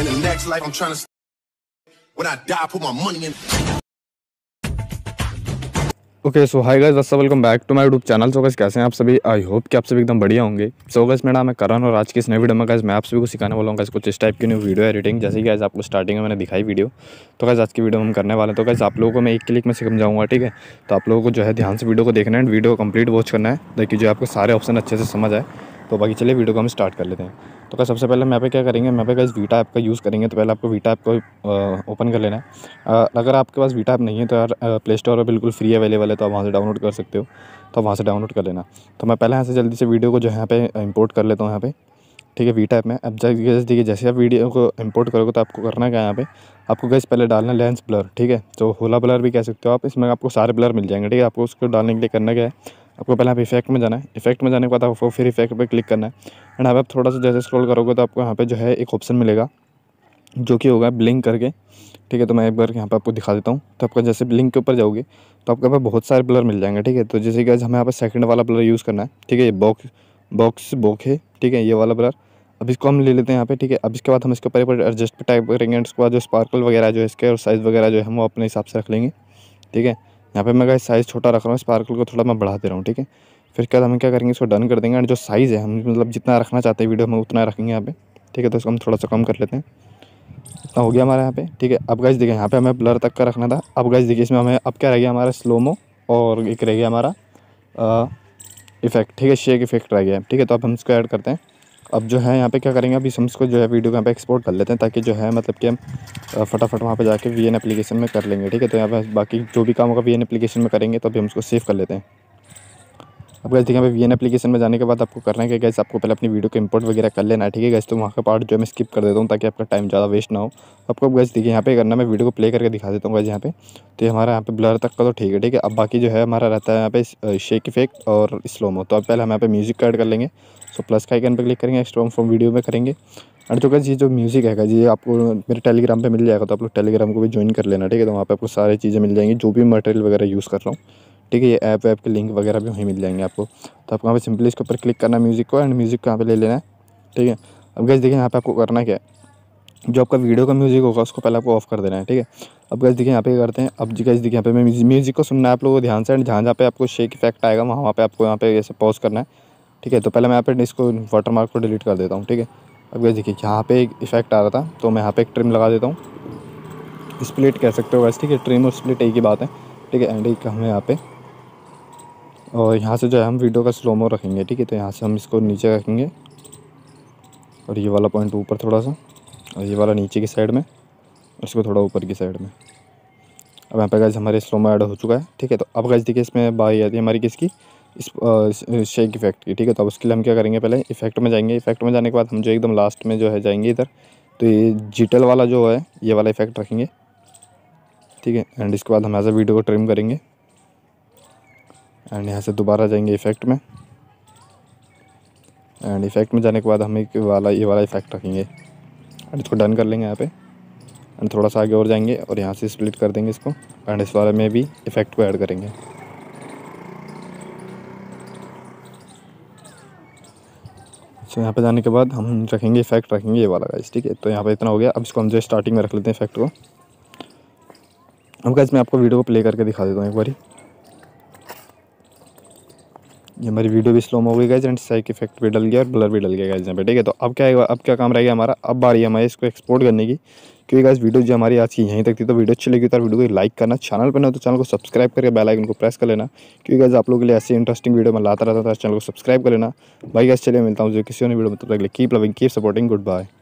In the next life, I'm trying to. When I die, I put my money in. Okay so hi guys अस्सलाम welcome back to my YouTube channel so guys कैसे हैं आप सभी I hope कि आप सभी एकदम बढ़िया होंगे सो गाइस मेरा नाम है करण और आज की इस नई वीडियो में गाइस मैं आप सभी को सिखाने वाला हूँ गाइस कुछ इस टाइप की न्यू वीडियो एडिटिंग जैसे कि आज आपको स्टार्टिंग में मैंने दिखाई वीडियो तो गैस आज की वीडियो हम करने वाले तो गैस आप लोगों को मैं एक क्लिक में जाऊंगा ठीक है तो आप लोगों को जो है ध्यान से वीडियो को देखना है वीडियो को कंप्लीट वॉच करना है ताकि जो आपको सारे ऑप्शन अच्छे से समझ आए तो बाकी चलिए वीडियो को हम स्टार्ट कर लेते हैं तो क्या सबसे पहले हम यहाँ पे क्या करेंगे मैं पे गाइस वीटा ऐप का यूज़ करेंगे तो पहले आपको वीटा ऐप को ओपन कर लेना है अगर आपके पास वीटा ऐप नहीं है तो यार प्ले स्टोर पर बिल्कुल फ्री अवेलेबल है तो आप वहाँ से डाउनलोड कर सकते हो तो वहाँ से डाउनलोड कर लेना तो मैं पहले यहाँ से जल्दी से वीडियो को जो यहाँ पर इम्पोर्ट कर लेता हूँ यहाँ पर ठीक है वीटा ऐप में अब जैसे देखिए जैसे आप वीडियो को इम्पोर्ट करोगे तो आपको करना क्या है यहाँ पे आपको गैस पहले डालना लेंस ब्लर ठीक है तो होला ब्लर भी कह सकते हो आप इसमें आपको सारे ब्लर मिल जाएंगे ठीक है आपको उसको डालने के लिए करना क्या है आपको पहले आप इफेक्ट में जाना है इफेक्ट में जाने के बाद आपको फिर इफेक्ट पर क्लिक करना है एंड आप थोड़ा सा जैसे स्क्रॉल करोगे तो आपको यहाँ पर जो है एक ऑप्शन मिलेगा जो कि होगा ब्लिंक करके ठीक है तो मैं एक बार यहाँ पर आपको दिखा देता हूँ तो आपका जैसे ब्लिंक के ऊपर जाओगे तो आपके पास बहुत सारे ब्लर मिल जाएंगे ठीक है तो जैसे कि आज हमें यहाँ पर सेकंड वाला ब्लर यूज़ करना है ठीक है ये बॉक्स बॉक्स बॉक है ठीक है ये वाला ब्लर अब इसको हम ले लेते हैं यहाँ पे ठीक है अब इसके बाद हम इसके ऊपर एडजस्ट पर टाइप करेंगे उसके बाद जो स्पार्कल वगैरह जो है इसके और साइज़ वगैरह जो है हम वो अपने हिसाब से रख लेंगे ठीक है यहाँ पे मैं गाइस साइज़ छोटा रख रहा हूँ स्पार्कल को थोड़ा मैं बढ़ा दे रहा हूँ ठीक है फिर कल हम क्या करेंगे इसको डन कर देंगे एंड जो साइज़ है हम मतलब जितना रखना चाहते हैं वीडियो में उतना रखेंगे यहाँ पे ठीक है तो इसको हम थोड़ा सा कम कर लेते हैं इतना हो गया हमारा यहाँ पे ठीक है अब गाइस देखिए यहाँ पे हमें ब्लर तक का रखना था अब गाइस देखिए इसमें हमें अब क्या रह गया हमारा स्लोमो और एक रह गया हमारा इफ़ेक्ट ठीक है शेक इफेक्ट रह गया ठीक है तो अब हम इसको ऐड करते हैं अब जो है यहाँ पे क्या करेंगे अभी हम इसको जो है वीडियो यहाँ पे एक्सपोर्ट कर लेते हैं ताकि जो है मतलब कि हम फटाफट वहाँ पे जाके वी एन एप्लीकेशन में कर लेंगे ठीक है तो यहाँ पे बाकी जो भी काम होगा वी एन एप्लीकेशन में करेंगे तो अभी हम उसको सेव कर लेते हैं अब गैस देखिए वी एन एप्लीकेशन में जाने के बाद आपको करना है कि गैस आपको पहले अपनी वीडियो को इंपोर्ट वगैरह कर लेना है ठीक है गैस तो वहाँ का पार्ट जो है मैं स्किप कर देता हूँ ताकि आपका टाइम ज़्यादा वेस्ट ना हो आपको अब गैस देखिए यहाँ पे करना मैं वीडियो को प्ले करके दिखा देता हूँ गैस यहाँ पे तो हमारा यहाँ पे ब्लर तक का तो ठीक है ठीक है अब बाकी जो है हमारा रहता है यहाँ पे शेक इफेक्ट और स्लोमो तो अब पहले हम यहाँ पे म्यूज़िक का कर लेंगे सो प्लस का आइकन पर क्लिक करेंगे एक्स्ट्रॉम फ्रॉम वीडियो में करेंगे और तो गैस ये जो म्यूज़िक है जी आपको मेरे टेलीग्राम पर मिल जाएगा तो आप लोग टेलीग्राम को भी ज्वाइन कर लेना ठीक है तो वहाँ पर आपको सारी चीज़ें मिल जाएंगी जो भी मटेरियल वगैरह यूज़ कर रहा हूँ ठीक है ये ऐप वैप के लिंक वगैरह भी वहीं मिल जाएंगे आपको तो आप वहाँ पर सिंपली इसके ऊपर क्लिक करना म्यूज़िक को एंड म्यूज़िक कहाँ यहाँ पर ले लेना है ठीक है अब गैस देखिए यहाँ पर आपको करना क्या है जो आपका वीडियो का म्यूज़िक होगा उसको पहले आपको ऑफ कर देना है ठीक है अब गैस देखिए यहाँ पे करते हैं अब जी गैस देखिए यहाँ पे मैं म्यूज़िक को सुनना है आप लोगों को ध्यान से एंड जहाँ जहाँ पे आपको शेक इफेक्ट आएगा वहाँ वहाँ पे आपको यहाँ पे ऐसे पॉज करना है ठीक है तो पहले मैं यहाँ पे इसको वाटर मार्क को डिलीट कर देता हूँ ठीक है अब गैस देखिए यहाँ पे एक इफेक्ट आ रहा था तो मैं यहाँ पे एक ट्रिम लगा देता हूँ स्प्लिट कह सकते हो गैस ठीक है ट्रिम और स्प्लिट एक ही बात है ठीक है एंड एक हमें यहाँ पे और यहाँ से जो है हम वीडियो का स्लोमो रखेंगे ठीक है तो यहाँ से हम इसको नीचे रखेंगे और ये वाला पॉइंट ऊपर थोड़ा सा और ये वाला नीचे की साइड में और इसको थोड़ा ऊपर की साइड में अब यहाँ पे गैस हमारे स्लोमो ऐड हो चुका है ठीक है तो अब गैस देखिए इसमें बाई आती है हमारी किसकी इस, इस शेक इफेक्ट की ठीक है तो अब उसके लिए हम क्या करेंगे पहले इफेक्ट में जाएंगे इफेक्ट में जाने के बाद हम जो एकदम लास्ट में जो है जाएंगे इधर तो ये जीटल वाला जो है ये वाला इफेक्ट रखेंगे ठीक है एंड इसके बाद हम ऐसा वीडियो को ट्रिम करेंगे एंड यहाँ से दोबारा जाएंगे इफ़ेक्ट में एंड इफ़ेक्ट में जाने के बाद हम एक वाला ये वाला इफ़ेक्ट रखेंगे एंड इसको डन कर लेंगे यहाँ पे एंड थोड़ा सा आगे और जाएंगे और यहाँ से स्प्लिट कर देंगे इसको एंड इस वाले में भी इफ़ेक्ट को ऐड करेंगे सो यहाँ पे जाने के बाद हम रखेंगे इफेक्ट रखेंगे ये वाला गाइस ठीक है तो यहाँ पे इतना हो गया अब इसको हम जो स्टार्टिंग में रख लेते हैं इफेक्ट को अब गाइस मैं आपको वीडियो को प्ले करके दिखा देता हूँ एक बारी ये हमारी वीडियो भी स्लो हो गई गैज एंड साइक इफेक्ट भी डल गया और ब्लर भी डल गया गैज यहाँ पे ठीक है तो अब क्या अब क्या काम रहेगा हमारा अब बारी हमारे इसको एक्सपोर्ट करने की क्योंकि गैस वीडियो जो हमारी आज की यहीं तक थी तो वीडियो अच्छी लगी तो वीडियो को लाइक करना चैनल पर ना तो चैनल को सब्सक्राइब करके बेल आइकन को प्रेस कर लेना क्योंकि गाइज आप लोगों के लिए ऐसी इंटरेस्टिंग वीडियो मैं लाता रहता था चैनल को सब्सक्राइब कर लेना भाई गैस चलिए मिलता हूँ जो किसी ने वीडियो मतलब keep loving keep supporting good bye